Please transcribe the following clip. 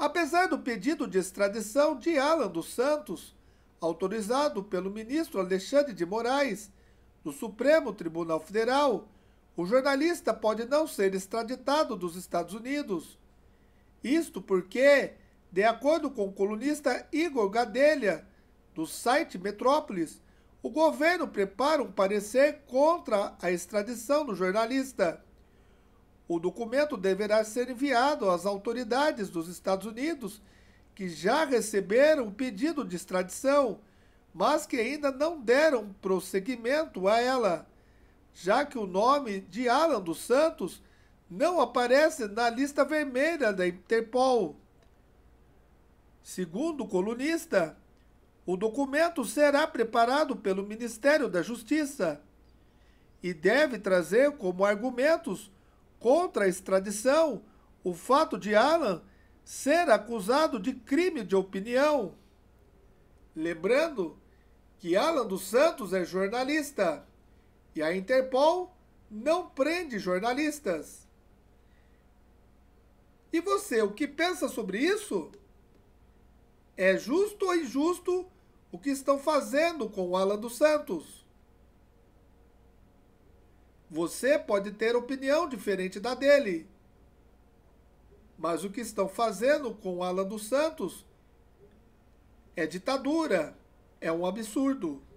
Apesar do pedido de extradição de Alan dos Santos, autorizado pelo ministro Alexandre de Moraes, do Supremo Tribunal Federal, o jornalista pode não ser extraditado dos Estados Unidos. Isto porque, de acordo com o colunista Igor Gadelha, do site Metrópolis, o governo prepara um parecer contra a extradição do jornalista. O documento deverá ser enviado às autoridades dos Estados Unidos, que já receberam o pedido de extradição, mas que ainda não deram prosseguimento a ela, já que o nome de Alan dos Santos não aparece na lista vermelha da Interpol. Segundo o colunista, o documento será preparado pelo Ministério da Justiça e deve trazer como argumentos contra a extradição o fato de Alan ser acusado de crime de opinião. Lembrando que Alan dos Santos é jornalista e a Interpol não prende jornalistas. E você, o que pensa sobre isso? É justo ou injusto o que estão fazendo com o Alan dos Santos? Você pode ter opinião diferente da dele. Mas o que estão fazendo com Alan dos Santos é ditadura, é um absurdo.